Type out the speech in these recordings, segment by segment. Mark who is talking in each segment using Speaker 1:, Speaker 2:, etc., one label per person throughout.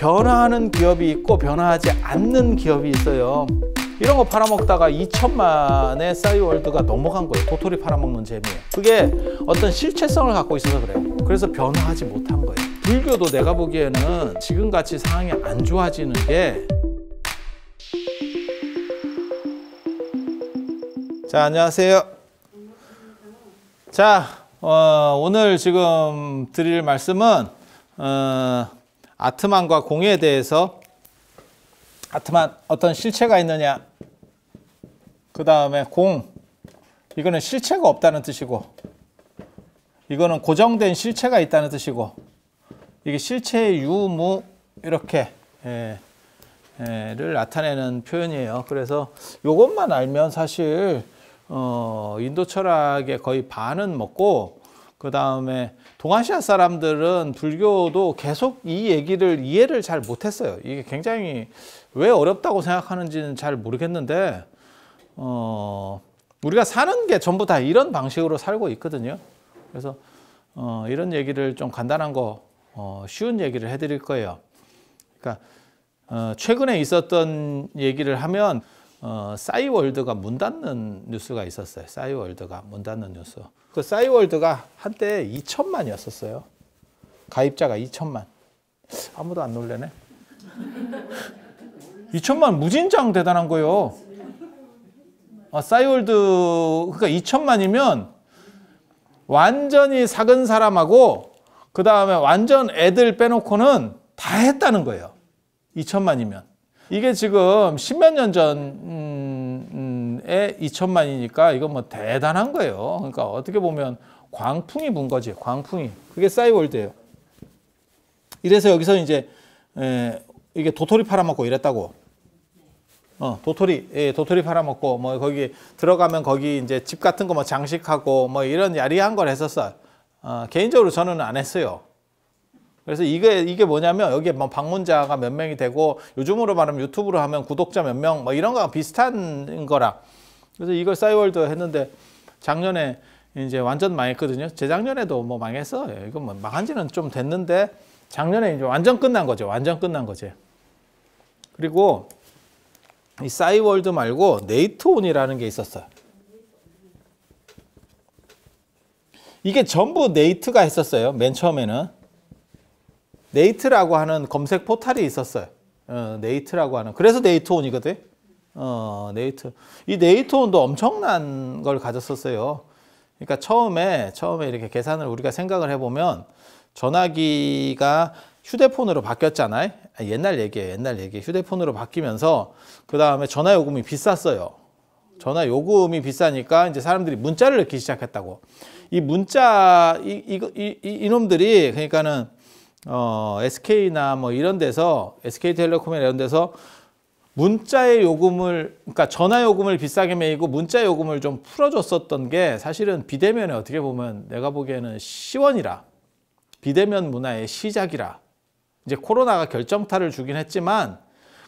Speaker 1: 변화하는 기업이 있고 변화하지 않는 기업이 있어요. 이런 거 팔아먹다가 2천만의 싸이월드가 넘어간 거예요. 도토리 팔아먹는 재미 그게 어떤 실체성을 갖고 있어서 그래요. 그래서 변화하지 못한 거예요. 불교도 내가 보기에는 지금같이 상황이 안 좋아지는 게 자, 안녕하세요. 자, 어, 오늘 지금 드릴 말씀은 어, 아트만과 공유에 대해서 아트만 어떤 실체가 있느냐 그 다음에 공 이거는 실체가 없다는 뜻이고 이거는 고정된 실체가 있다는 뜻이고 이게 실체의 유무 이렇게 예, 를 나타내는 표현이에요. 그래서 이것만 알면 사실 어, 인도 철학의 거의 반은 먹고 그 다음에 동아시아 사람들은 불교도 계속 이 얘기를 이해를 잘 못했어요. 이게 굉장히 왜 어렵다고 생각하는지는 잘 모르겠는데 어, 우리가 사는 게 전부 다 이런 방식으로 살고 있거든요. 그래서 어, 이런 얘기를 좀 간단한 거 어, 쉬운 얘기를 해드릴 거예요. 그러니까 어, 최근에 있었던 얘기를 하면 어, 싸이월드가 문 닫는 뉴스가 있었어요. 싸이월드가 문 닫는 뉴스. 그 싸이월드가 한때 2천만이었었어요. 가입자가 2천만. 아무도 안 놀래네. 2천만 무진장 대단한 거예요. 아, 싸이월드 그러니까 2천만이면 완전히 사근 사람하고 그 다음에 완전 애들 빼놓고는 다 했다는 거예요. 2천만이면. 이게 지금 십 몇 년 전, 음, 에 2천만이니까 이건 뭐 대단한 거예요. 그러니까 어떻게 보면 광풍이 분 거지. 광풍이. 그게 싸이월드예요. 이래서 여기서 이제 에, 이게 도토리 팔아먹고 이랬다고. 어, 도토리, 예, 도토리 팔아먹고, 뭐, 거기 들어가면 거기 이제 집 같은 거 뭐 장식하고 뭐 이런 야리한 걸했었어 어, 개인적으로 저는 안 했어요. 그래서 이게, 이게 뭐냐면 여기에 뭐 방문자가 몇 명이 되고 요즘으로 말하면 유튜브로 하면 구독자 몇 명 뭐 이런 거랑 비슷한 거라. 그래서 이걸 싸이월드 했는데 작년에 이제 완전 망했거든요. 재작년에도 뭐망했어 이건 뭐 망한 지는 좀 됐는데 작년에 이제 완전 끝난 거죠. 완전 끝난 거죠. 그리고 이 싸이월드 말고 네이트온이라는 게 있었어요. 이게 전부 네이트가 했었어요. 맨 처음에는. 네이트라고 하는 검색 포탈이 있었어요. 어, 네이트라고 하는. 그래서 네이트온이거든. 어, 네이트. 이 네이트 온도 엄청난 걸 가졌었어요. 그러니까 처음에 처음에 이렇게 계산을 우리가 생각을 해보면 전화기가 휴대폰으로 바뀌었잖아요. 아, 옛날 얘기예요. 옛날 얘기. 휴대폰으로 바뀌면서 그 다음에 전화 요금이 비쌌어요. 전화 요금이 비싸니까 이제 사람들이 문자를 넣기 시작했다고. 이 문자 이, 이, 이, 이놈들이 그러니까는 어, SK나 뭐 이런 데서 SK텔레콤이나 이런 데서 문자의 요금을 그러니까 전화 요금을 비싸게 매이고 문자 요금을 좀 풀어줬었던 게 사실은 비대면에 어떻게 보면 내가 보기에는 시원이라 비대면 문화의 시작이라 이제 코로나가 결정타를 주긴 했지만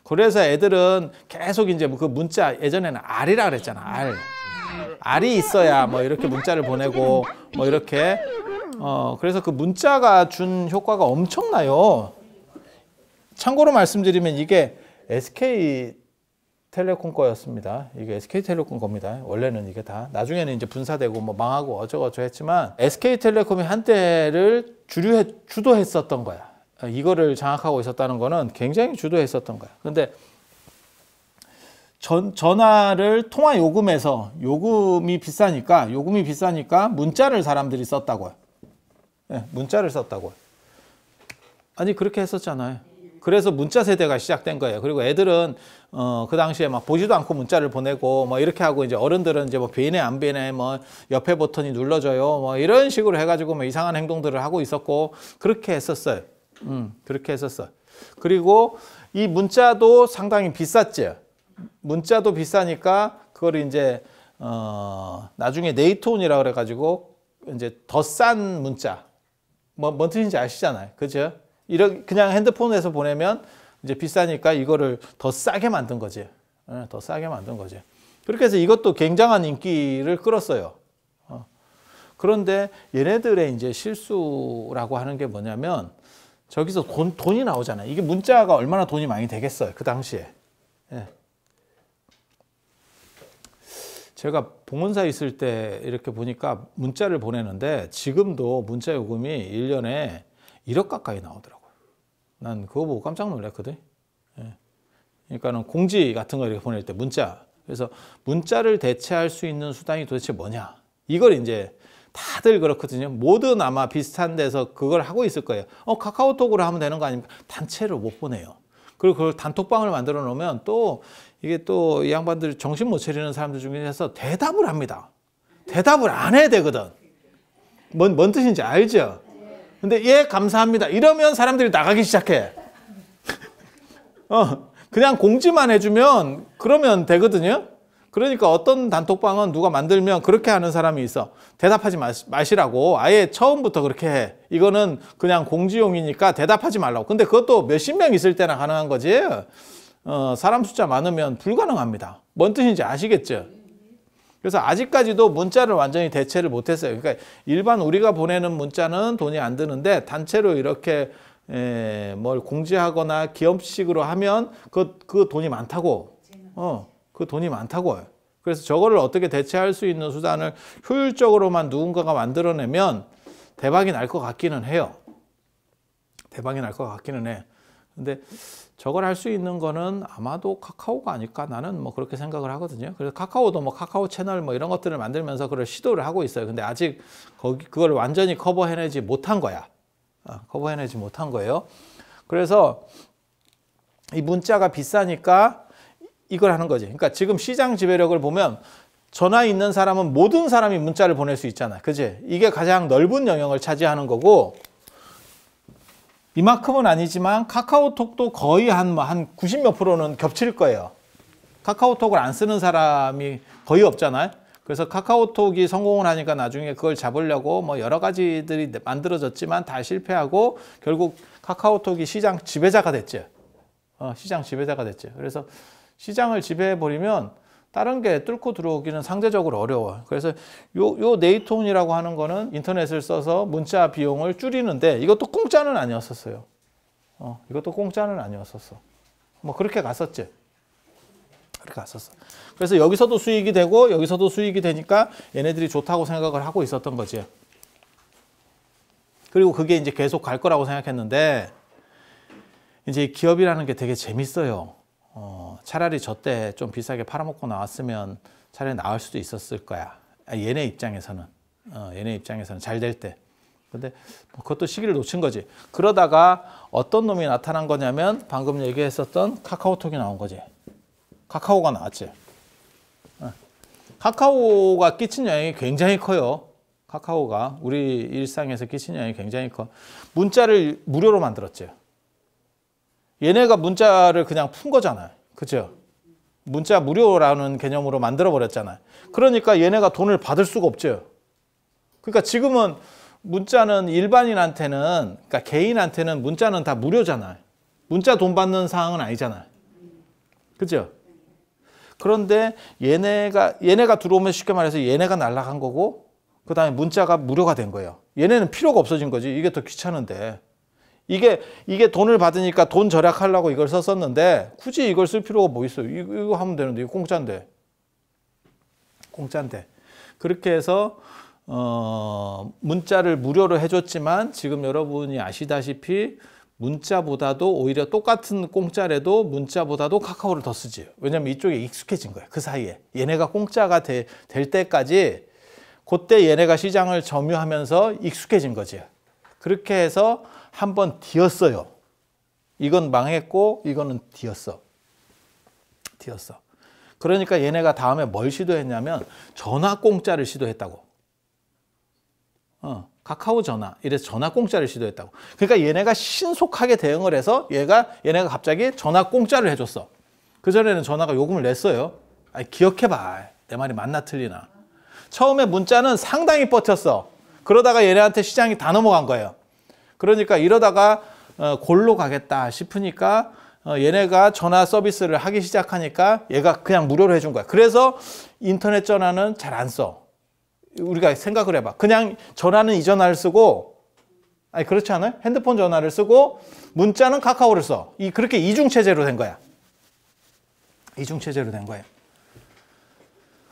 Speaker 1: 그래서 애들은 계속 이제 그 문자 예전에는 알이라 그랬잖아 알 알이 있어야 뭐 이렇게 문자를 보내고 뭐 이렇게 어 그래서 그 문자가 준 효과가 엄청나요 참고로 말씀드리면 이게 SK 텔레콤 거였습니다. 이게 SK텔레콤 겁니다. 원래는 이게 다 나중에는 이제 분사되고 뭐 망하고 어쩌고저쩌고 했지만 SK텔레콤이 한때를 주류 주도했었던 거야. 이거를 장악하고 있었다는 거는 굉장히 주도했었던 거야. 근데 전, 전화를 통화 요금에서 요금이 비싸니까 요금이 비싸니까 문자를 사람들이 썼다고요. 네, 예, 문자를 썼다고요. 아니 그렇게 했었잖아요. 그래서 문자 세대가 시작된 거예요. 그리고 애들은 어, 그 당시에 막 보지도 않고 문자를 보내고 뭐 이렇게 하고 이제 어른들은 이제 뭐 비네 안 비네 뭐 옆에 버튼이 눌러져요 뭐 이런 식으로 해가지고 뭐 이상한 행동들을 하고 있었고 그렇게 했었어요. 음, 그렇게 했었어요. 그리고 이 문자도 상당히 비쌌죠. 문자도 비싸니까 그걸 이제 어, 나중에 네이톤이라 그래가지고 이제 더 싼 문자 뭐, 뭔 뜻인지 아시잖아요. 그죠? 이런 그냥 핸드폰에서 보내면 이제 비싸니까 이거를 더 싸게 만든 거지. 예, 더 싸게 만든 거지. 그렇게 해서 이것도 굉장한 인기를 끌었어요. 어. 그런데 얘네들의 이제 실수라고 하는 게 뭐냐면 저기서 돈, 돈이 나오잖아요. 이게 문자가 얼마나 돈이 많이 되겠어요. 그 당시에. 예. 제가 봉원사 있을 때 이렇게 보니까 문자를 보내는데 지금도 문자 요금이 1년에 1억 가까이 나오더라고요. 난 그거 보고 깜짝 놀랐거든. 예. 그러니까는 공지 같은 거 이렇게 보낼 때 문자. 그래서 문자를 대체할 수 있는 수단이 도대체 뭐냐. 이걸 이제 다들 그렇거든요. 모든 아마 비슷한 데서 그걸 하고 있을 거예요. 어, 카카오톡으로 하면 되는 거 아닙니까? 단체로 못 보내요. 그리고 그걸 단톡방을 만들어 놓으면 또 이게 또 이 양반들 정신 못 차리는 사람들 중에서 대답을 합니다. 대답을 안 해야 되거든. 뭔, 뭔 뜻인지 알죠? 근데 예 감사합니다. 이러면 사람들이 나가기 시작해. 어, 그냥 공지만 해주면 그러면 되거든요. 그러니까 어떤 단톡방은 누가 만들면 그렇게 하는 사람이 있어. 대답하지 마시라고. 아예 처음부터 그렇게 해. 이거는 그냥 공지용이니까 대답하지 말라고. 근데 그것도 몇십 명 있을 때나 가능한 거지. 어, 사람 숫자 많으면 불가능합니다. 뭔 뜻인지 아시겠죠? 그래서 아직까지도 문자를 완전히 대체를 못했어요. 그러니까 일반 우리가 보내는 문자는 돈이 안 드는데 단체로 이렇게 에, 뭘 공지하거나 기업식으로 하면 그, 그 돈이 많다고. 어, 그 돈이 많다고 그래서 저거를 어떻게 대체할 수 있는 수단을 효율적으로만 누군가가 만들어내면 대박이 날 것 같기는 해요. 대박이 날 것 같기는 해. 근데 저걸 할 수 있는 거는 아마도 카카오가 아닐까 나는 뭐 그렇게 생각을 하거든요. 그래서 카카오도 뭐 카카오 채널 뭐 이런 것들을 만들면서 그걸 시도를 하고 있어요. 근데 아직 거기 그걸 완전히 커버해내지 못한 거야. 아, 커버해내지 못한 거예요. 그래서 이 문자가 비싸니까 이걸 하는 거지. 그러니까 지금 시장 지배력을 보면 전화 있는 사람은 모든 사람이 문자를 보낼 수 있잖아. 그지? 이게 가장 넓은 영역을 차지하는 거고 이만큼은 아니지만 카카오톡도 거의 한한90 몇 프로는 겹칠 거예요. 카카오톡을 안 쓰는 사람이 거의 없잖아요. 그래서 카카오톡이 성공을 하니까 나중에 그걸 잡으려고 뭐 여러 가지들이 만들어졌지만 다 실패하고 결국 카카오톡이 시장 지배자가 됐죠. 어, 시장 지배자가 됐죠. 그래서 시장을 지배해버리면 다른 게 뚫고 들어오기는 상대적으로 어려워. 그래서 요, 요 네이톤이라고 하는 거는 인터넷을 써서 문자 비용을 줄이는데 이것도 공짜는 아니었었어요. 어, 이것도 공짜는 아니었었어. 뭐 그렇게 갔었지. 그렇게 갔었어. 그래서 여기서도 수익이 되고 여기서도 수익이 되니까 얘네들이 좋다고 생각을 하고 있었던 거지. 그리고 그게 이제 계속 갈 거라고 생각했는데 이제 기업이라는 게 되게 재밌어요. 어, 차라리 저 때 좀 비싸게 팔아먹고 나왔으면 차라리 나을 수도 있었을 거야. 아, 얘네 입장에서는. 어, 얘네 입장에서는 잘 될 때. 근데 뭐 그것도 시기를 놓친 거지. 그러다가 어떤 놈이 나타난 거냐면 방금 얘기했었던 카카오톡이 나온 거지. 카카오가 나왔지. 어. 카카오가 끼친 영향이 굉장히 커요. 카카오가 우리 일상에서 끼친 영향이 굉장히 커. 문자를 무료로 만들었지. 얘네가 문자를 그냥 푼 거잖아요. 그죠? 문자 무료라는 개념으로 만들어버렸잖아요. 그러니까 얘네가 돈을 받을 수가 없죠. 그러니까 지금은 문자는 일반인한테는, 그러니까 개인한테는 문자는 다 무료잖아요. 문자 돈 받는 상황은 아니잖아요. 그죠? 그런데 얘네가, 얘네가 들어오면 쉽게 말해서 얘네가 날라간 거고, 그 다음에 문자가 무료가 된 거예요. 얘네는 필요가 없어진 거지. 이게 더 귀찮은데. 이게 이게 돈을 받으니까 돈 절약하려고 이걸 썼었는데 굳이 이걸 쓸 필요가 뭐 있어요. 이거, 이거 하면 되는데 이거 공짜인데. 공짜인데. 그렇게 해서 어, 문자를 무료로 해줬지만 지금 여러분이 아시다시피 문자보다도 오히려 똑같은 공짜래도 문자보다도 카카오를 더 쓰지. 왜냐면 이쪽에 익숙해진 거예요. 그 사이에. 얘네가 공짜가 되, 될 때까지 그때 얘네가 시장을 점유하면서 익숙해진 거지. 그렇게 해서 한번 뒤었어요. 이건 망했고 이거는 뒤었어. 뒤었어. 그러니까 얘네가 다음에 뭘 시도했냐면 전화 공짜를 시도했다고. 어, 카카오 전화 이래서 전화 공짜를 시도했다고. 그러니까 얘네가 신속하게 대응을 해서 얘가 얘네가 갑자기 전화 공짜를 해줬어. 그 전에는 전화가 요금을 냈어요. 아 기억해봐. 내 말이 맞나 틀리나. 처음에 문자는 상당히 버텼어. 그러다가 얘네한테 시장이 다 넘어간 거예요. 그러니까 이러다가 어, 골로 가겠다 싶으니까 어, 얘네가 전화 서비스를 하기 시작하니까 얘가 그냥 무료로 해준 거야. 그래서 인터넷 전화는 잘 안 써. 우리가 생각을 해봐. 그냥 전화는 이 전화를 쓰고 아니 그렇지 않아요? 핸드폰 전화를 쓰고 문자는 카카오를 써. 이 그렇게 이중 체제로 된 거야. 이중 체제로 된 거예요.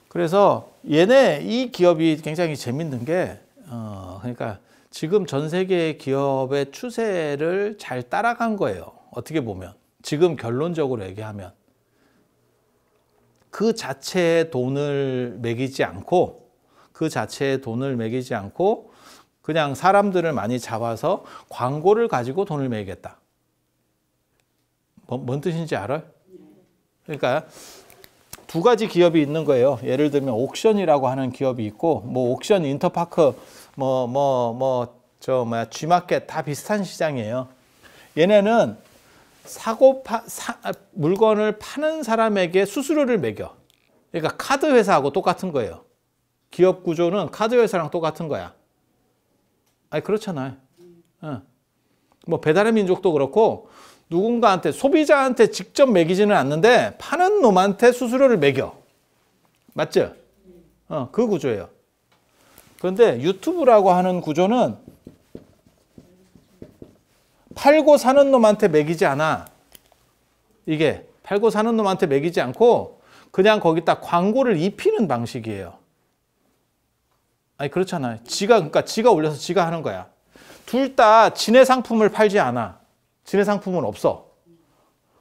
Speaker 1: 그래서 얘네 이 기업이 굉장히 재밌는 게 어, 그러니까 지금 전 세계 기업의 추세를 잘 따라간 거예요. 어떻게 보면. 지금 결론적으로 얘기하면. 그 자체에 돈을 매기지 않고, 그 자체에 돈을 매기지 않고, 그냥 사람들을 많이 잡아서 광고를 가지고 돈을 매겠다. 뭔, 뭔 뜻인지 알아요? 그러니까 두 가지 기업이 있는 거예요. 예를 들면 옥션이라고 하는 기업이 있고, 뭐 옥션 인터파크 뭐뭐뭐저 뭐야 G마켓 다 비슷한 시장이에요. 얘네는 사고 파, 사, 아, 물건을 파는 사람에게 수수료를 매겨. 그러니까 카드 회사하고 똑같은 거예요. 기업 구조는 카드 회사랑 똑같은 거야. 아니 그렇잖아요. 응. 뭐 배달의 민족도 그렇고 누군가한테 소비자한테 직접 매기지는 않는데 파는 놈한테 수수료를 매겨. 맞죠? 어, 그 구조예요. 그런데 유튜브라고 하는 구조는 팔고 사는 놈한테 매기지 않아. 이게 팔고 사는 놈한테 매기지 않고 그냥 거기다 광고를 입히는 방식이에요. 아니 그렇잖아요. 지가 그러니까 지가 올려서 지가 하는 거야. 둘다 진해 상품을 팔지 않아. 진해 상품은 없어.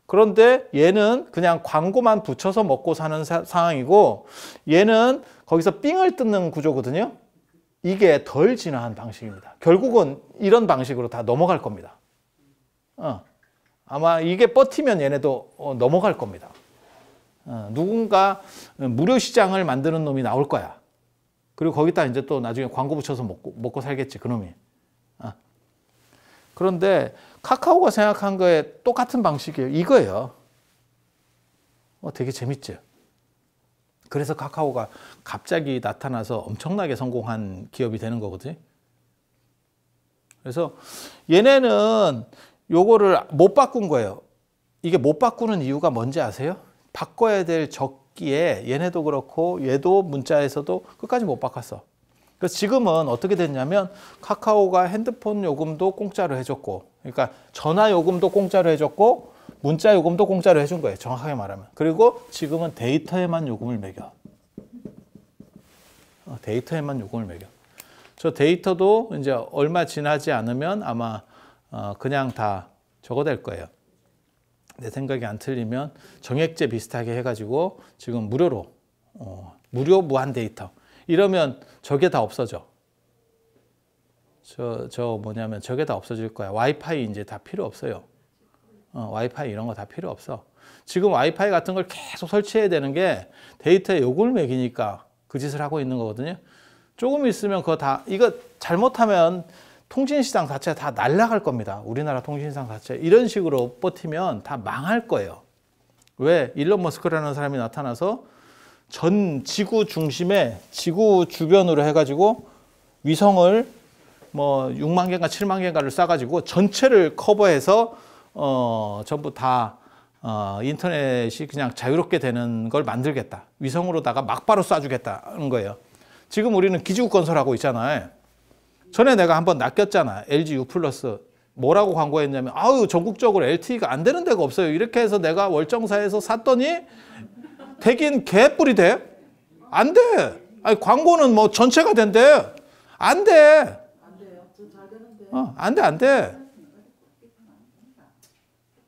Speaker 1: 그런데 얘는 그냥 광고만 붙여서 먹고 사는 사, 상황이고 얘는 거기서 삥을 뜯는 구조거든요. 이게 덜 진화한 방식입니다. 결국은 이런 방식으로 다 넘어갈 겁니다. 어. 아마 이게 버티면 얘네도 어, 넘어갈 겁니다. 어, 누군가 무료 시장을 만드는 놈이 나올 거야. 그리고 거기다 이제 또 나중에 광고 붙여서 먹고, 먹고 살겠지, 그놈이. 어. 그런데 카카오가 생각한 거에 똑같은 방식이에요. 이거예요. 어, 되게 재밌죠? 그래서 카카오가 갑자기 나타나서 엄청나게 성공한 기업이 되는 거거든요. 그래서 얘네는 요거를 못 바꾼 거예요. 이게 못 바꾸는 이유가 뭔지 아세요? 바꿔야 될 적기에 얘네도 그렇고 얘도 문자에서도 끝까지 못 바꿨어. 그래서 지금은 어떻게 됐냐면 카카오가 핸드폰 요금도 공짜로 해줬고 그러니까 전화 요금도 공짜로 해줬고 문자 요금도 공짜로 해준 거예요. 정확하게 말하면. 그리고 지금은 데이터에만 요금을 매겨. 어, 데이터에만 요금을 매겨. 저 데이터도 이제 얼마 지나지 않으면 아마 어, 그냥 다 저거 될 거예요. 내 생각이 안 틀리면 정액제 비슷하게 해가지고 지금 무료로 어, 무료 무한 데이터 이러면 저게 다 없어져. 저, 저 뭐냐면 저게 다 없어질 거야. 와이파이 이제 다 필요 없어요. 어, 와이파이 이런 거 다 필요 없어. 지금 와이파이 같은 걸 계속 설치해야 되는 게 데이터에 욕을 매기니까 그 짓을 하고 있는 거거든요. 조금 있으면 그거 다 이거 잘못하면 통신시장 자체가 다 날라갈 겁니다. 우리나라 통신시장 자체 이런 식으로 버티면 다 망할 거예요. 왜 일론 머스크라는 사람이 나타나서 전 지구 중심에 지구 주변으로 해가지고 위성을 뭐 6만 개인가 7만 개인가를 싸가지고 전체를 커버해서 어, 전부 다 어, 인터넷이 그냥 자유롭게 되는 걸 만들겠다. 위성으로다가 막바로 쏴주겠다는 거예요. 지금 우리는 기지국 건설하고 있잖아요. 전에 내가 한번 낚였잖아. LG U 플러스. 뭐라고 광고했냐면 아유 전국적으로 LTE가 안 되는 데가 없어요. 이렇게 해서 내가 월정사에서 샀더니 대긴 개뿔이 돼? 안 돼. 아니 광고는 뭐 전체가 된대. 안 돼. 안 돼요. 어, 안 돼, 안 돼.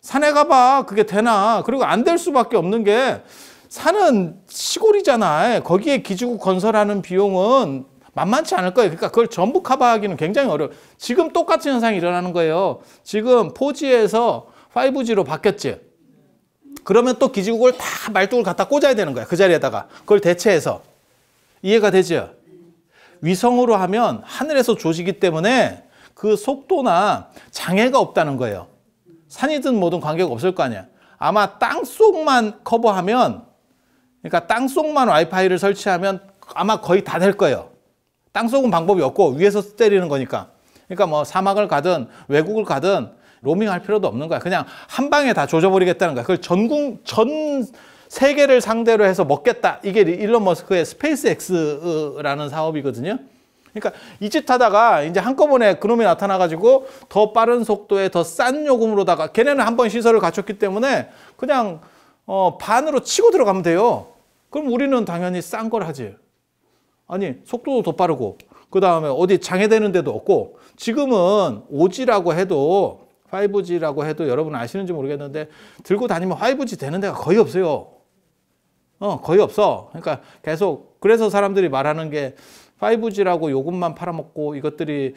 Speaker 1: 산에 가봐 그게 되나 그리고 안 될 수밖에 없는 게 산은 시골이잖아 요 거기에 기지국 건설하는 비용은 만만치 않을 거예요 그러니까 그걸 전부 커버하기는 굉장히 어려워 지금 똑같은 현상이 일어나는 거예요 지금 4G에서 5G로 바뀌었지 그러면 또 기지국을 다 말뚝을 갖다 꽂아야 되는 거야 그 자리에다가 그걸 대체해서 이해가 되죠 위성으로 하면 하늘에서 조지기 때문에 그 속도나 장애가 없다는 거예요 산이든 뭐든 관계가 없을 거 아니야. 아마 땅속만 커버하면 그러니까 땅속만 와이파이를 설치하면 아마 거의 다 될 거예요. 땅속은 방법이 없고 위에서 때리는 거니까. 그러니까 뭐 사막을 가든 외국을 가든 로밍할 필요도 없는 거야. 그냥 한 방에 다 조져버리겠다는 거야. 그걸 전국 전 세계를 상대로 해서 먹겠다. 이게 일론 머스크의 스페이스 X라는 사업이거든요. 그러니까 이 짓 하다가 이제 한꺼번에 그놈이 나타나가지고 더 빠른 속도에 더 싼 요금으로다가 걔네는 한 번 시설을 갖췄기 때문에 그냥 어 반으로 치고 들어가면 돼요. 그럼 우리는 당연히 싼 걸 하지. 아니 속도도 더 빠르고 그 다음에 어디 장애되는 데도 없고 지금은 5G라고 해도 5G라고 해도 여러분 아시는지 모르겠는데 들고 다니면 5G 되는 데가 거의 없어요. 어 거의 없어. 그러니까 계속 그래서 사람들이 말하는 게 5G라고 요금만 팔아먹고 이것들이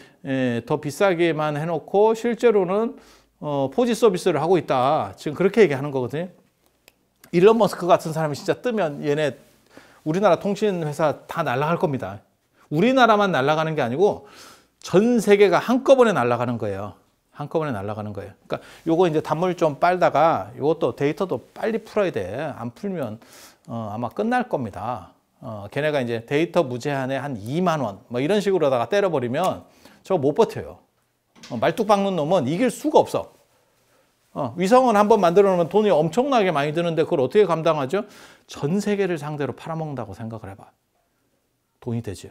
Speaker 1: 더 비싸게만 해놓고 실제로는 4G 어, 서비스를 하고 있다. 지금 그렇게 얘기하는 거거든요. 일론 머스크 같은 사람이 진짜 뜨면 얘네 우리나라 통신회사 다 날아갈 겁니다. 우리나라만 날아가는 게 아니고 전 세계가 한꺼번에 날아가는 거예요. 한꺼번에 날아가는 거예요. 그러니까 요거 이제 단물 좀 빨다가 요것도 데이터도 빨리 풀어야 돼. 안 풀면 어, 아마 끝날 겁니다. 어, 걔네가 이제 데이터 무제한에 한 2만 원뭐 이런 식으로다가 때려버리면 저거 못 버텨요. 어, 말뚝 박는 놈은 이길 수가 없어. 어, 위성은 한번 만들어 놓으면 돈이 엄청나게 많이 드는데 그걸 어떻게 감당하죠? 전 세계를 상대로 팔아먹는다고 생각을 해봐. 돈이 되죠.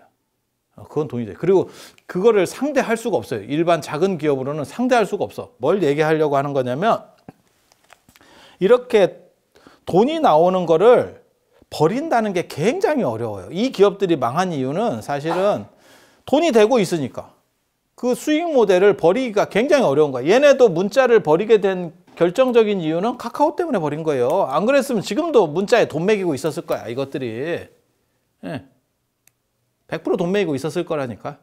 Speaker 1: 어, 그건 돈이 돼. 그리고 그거를 상대할 수가 없어요. 일반 작은 기업으로는 상대할 수가 없어. 뭘 얘기하려고 하는 거냐면 이렇게 돈이 나오는 거를 버린다는 게 굉장히 어려워요. 이 기업들이 망한 이유는 사실은 돈이 되고 있으니까 그 수익 모델을 버리기가 굉장히 어려운 거야. 얘네도 문자를 버리게 된 결정적인 이유는 카카오 때문에 버린 거예요. 안 그랬으면 지금도 문자에 돈 매기고 있었을 거야, 이것들이. 100%돈 예. 매기고 있었을 거라니까.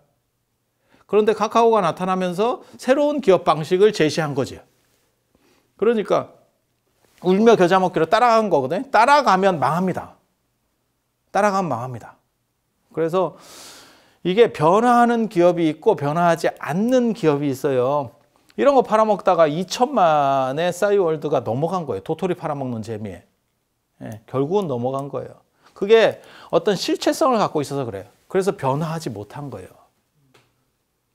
Speaker 1: 그런데 카카오가 나타나면서 새로운 기업 방식을 제시한 거지. 그러니까 울며 겨자 먹기로 따라간 거거든. 따라가면 망합니다. 따라가면 망합니다. 그래서 이게 변화하는 기업이 있고 변화하지 않는 기업이 있어요. 이런 거 팔아먹다가 2천만의 싸이월드가 넘어간 거예요. 도토리 팔아먹는 재미에. 예, 결국은 넘어간 거예요. 그게 어떤 실체성을 갖고 있어서 그래요. 그래서 변화하지 못한 거예요.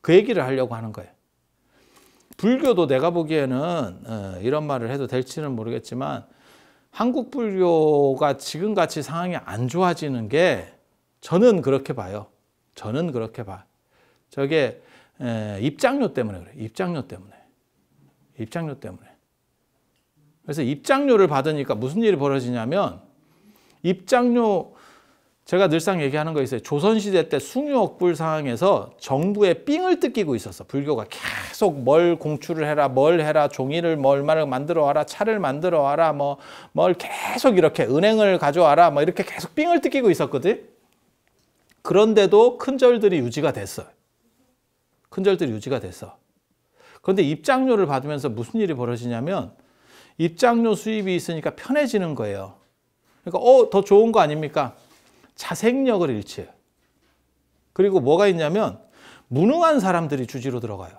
Speaker 1: 그 얘기를 하려고 하는 거예요. 불교도 내가 보기에는 어, 이런 말을 해도 될지는 모르겠지만 한국 불교가 지금같이 상황이 안 좋아지는 게 저는 그렇게 봐요. 저는 그렇게 봐. 저게 입장료 때문에 그래. 입장료 때문에. 입장료 때문에. 그래서 입장료를 받으니까 무슨 일이 벌어지냐면 입장료 제가 늘상 얘기하는 거 있어요. 조선시대 때 숭유억불 상황에서 정부의 삥을 뜯기고 있었어. 불교가 계속 뭘 공출을 해라, 뭘 해라, 종이를 뭘얼마 만들어 와라, 차를 만들어 와라, 뭐 뭘 계속 이렇게 은행을 가져와라, 뭐 이렇게 계속 삥을 뜯기고 있었거든. 그런데도 큰절들이 유지가 됐어. 큰절들이 유지가 됐어. 그런데 입장료를 받으면서 무슨 일이 벌어지냐면 입장료 수입이 있으니까 편해지는 거예요. 그러니까 어, 더 좋은 거 아닙니까? 자생력을 잃지. 그리고 뭐가 있냐면 무능한 사람들이 주지로 들어가요.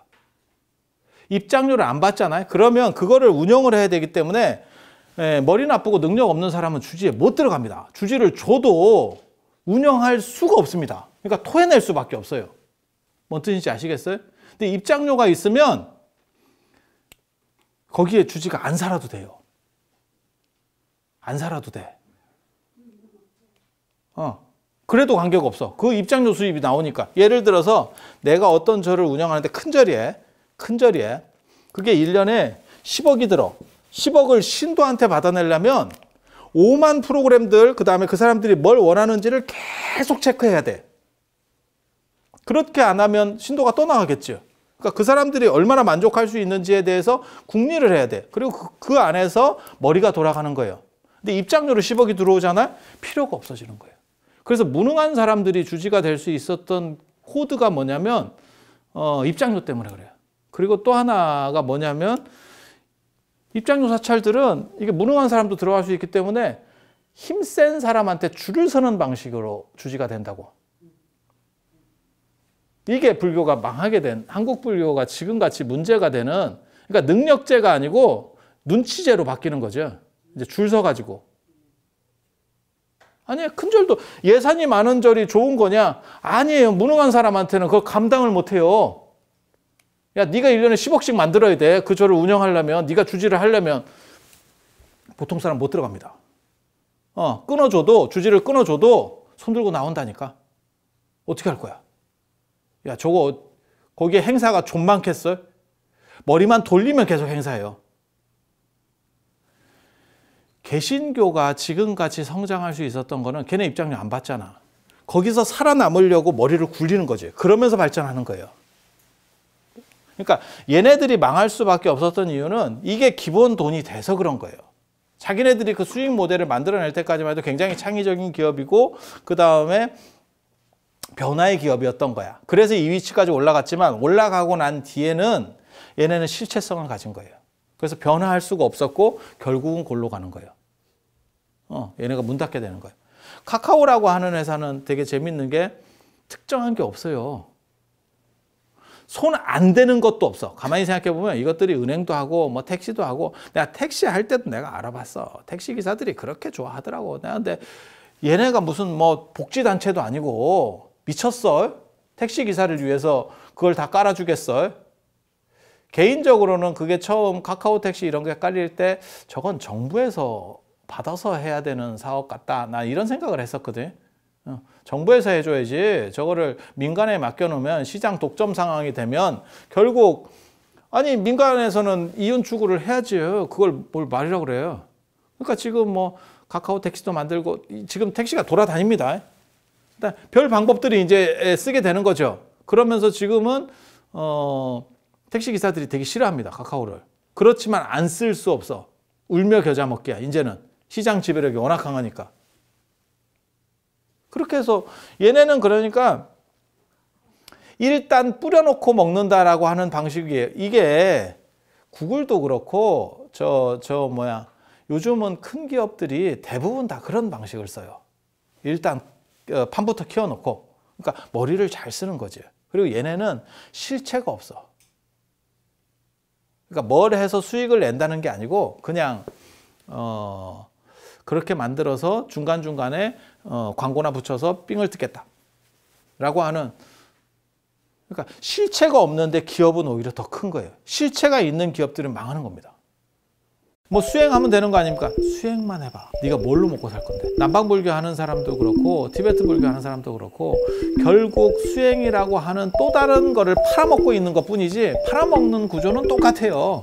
Speaker 1: 입장료를 안 받잖아요. 그러면 그거를 운영을 해야 되기 때문에 예, 머리 나쁘고 능력 없는 사람은 주지에 못 들어갑니다. 주지를 줘도 운영할 수가 없습니다. 그러니까 토해낼 수밖에 없어요. 뭔 뜻인지 아시겠어요? 근데 입장료가 있으면 거기에 주지가 안 살아도 돼요. 안 살아도 돼. 어. 그래도 관계가 없어. 그 입장료 수입이 나오니까. 예를 들어서 내가 어떤 절을 운영하는데 큰 절이에, 큰 절이에, 그게 1년에 10억이 들어. 10억을 신도한테 받아내려면 5만 프로그램들, 그 다음에 그 사람들이 뭘 원하는지를 계속 체크해야 돼. 그렇게 안 하면 신도가 떠나가겠죠 그러니까 그 사람들이 얼마나 만족할 수 있는지에 대해서 궁리를 해야 돼. 그리고 그, 그 안에서 머리가 돌아가는 거예요. 근데 입장료로 10억이 들어오잖아? 필요가 없어지는 거예요. 그래서 무능한 사람들이 주지가 될 수 있었던 코드가 뭐냐면 어, 입장료 때문에 그래요. 그리고 또 하나가 뭐냐면 입장료 사찰들은 이게 무능한 사람도 들어갈 수 있기 때문에 힘센 사람한테 줄을 서는 방식으로 주지가 된다고. 이게 불교가 망하게 된 한국 불교가 지금같이 문제가 되는 그러니까 능력제가 아니고 눈치제로 바뀌는 거죠. 이제 줄 서가지고 아니에요. 큰절도 예산이 많은 절이 좋은 거냐? 아니에요. 무능한 사람한테는 그거 감당을 못해요. 야, 네가 1년에 10억씩 만들어야 돼. 그 절을 운영하려면, 네가 주지를 하려면 보통 사람 못 들어갑니다. 어, 끊어줘도, 주지를 끊어줘도 손 들고 나온다니까. 어떻게 할 거야? 야, 저거, 거기에 행사가 좀 많겠어요? 머리만 돌리면 계속 행사해요. 개신교가 지금같이 성장할 수 있었던 거는 걔네 입장료 안 받잖아. 거기서 살아남으려고 머리를 굴리는 거지. 그러면서 발전하는 거예요. 그러니까 얘네들이 망할 수밖에 없었던 이유는 이게 기본 돈이 돼서 그런 거예요. 자기네들이 그 수익 모델을 만들어낼 때까지만 해도 굉장히 창의적인 기업이고 그 다음에 변화의 기업이었던 거야. 그래서 이 위치까지 올라갔지만 올라가고 난 뒤에는 얘네는 실체성을 가진 거예요. 그래서 변화할 수가 없었고 결국은 골로 가는 거예요. 어, 얘네가 문 닫게 되는 거예요. 카카오라고 하는 회사는 되게 재밌는 게 특정한 게 없어요. 손 안 되는 것도 없어. 가만히 생각해 보면 이것들이 은행도 하고 뭐 택시도 하고 내가 택시 할 때도 내가 알아봤어. 택시 기사들이 그렇게 좋아하더라고. 내가 얘네가 무슨 뭐 복지 단체도 아니고 미쳤어. 택시 기사를 위해서 그걸 다 깔아주겠어. 개인적으로는 그게 처음 카카오 택시 이런 게 깔릴 때 저건 정부에서 받아서 해야 되는 사업 같다. 나 이런 생각을 했었거든. 어, 정부에서 해줘야지. 저거를 민간에 맡겨놓으면 시장 독점 상황이 되면 결국 아니 민간에서는 이윤 추구를 해야지. 그걸 뭘 말이라고 그래요. 그러니까 지금 뭐 카카오 택시도 만들고 지금 택시가 돌아다닙니다. 일단 그러니까 별 방법들이 이제 쓰게 되는 거죠. 그러면서 지금은 어 택시 기사들이 되게 싫어합니다. 카카오를. 그렇지만 안 쓸 수 없어. 울며 겨자 먹기야. 이제는 시장 지배력이 워낙 강하니까. 그렇게 해서 얘네는 그러니까 일단 뿌려놓고 먹는다라고 하는 방식이에요. 이게 구글도 그렇고 저 저 뭐야 요즘은 큰 기업들이 대부분 다 그런 방식을 써요. 일단 어, 판부터 키워놓고 그러니까 머리를 잘 쓰는 거지. 그리고 얘네는 실체가 없어. 그러니까 뭘 해서 수익을 낸다는 게 아니고 그냥 어 그렇게 만들어서 중간중간에 어, 광고나 붙여서 삥을 뜯겠다. 라고 하는 그러니까 실체가 없는데 기업은 오히려 더 큰 거예요. 실체가 있는 기업들은 망하는 겁니다. 뭐 수행하면 되는 거 아닙니까? 수행만 해봐. 네가 뭘로 먹고 살 건데? 남방불교 하는 사람도 그렇고 티베트 불교 하는 사람도 그렇고 결국 수행이라고 하는 또 다른 거를 팔아먹고 있는 것뿐이지 팔아먹는 구조는 똑같아요.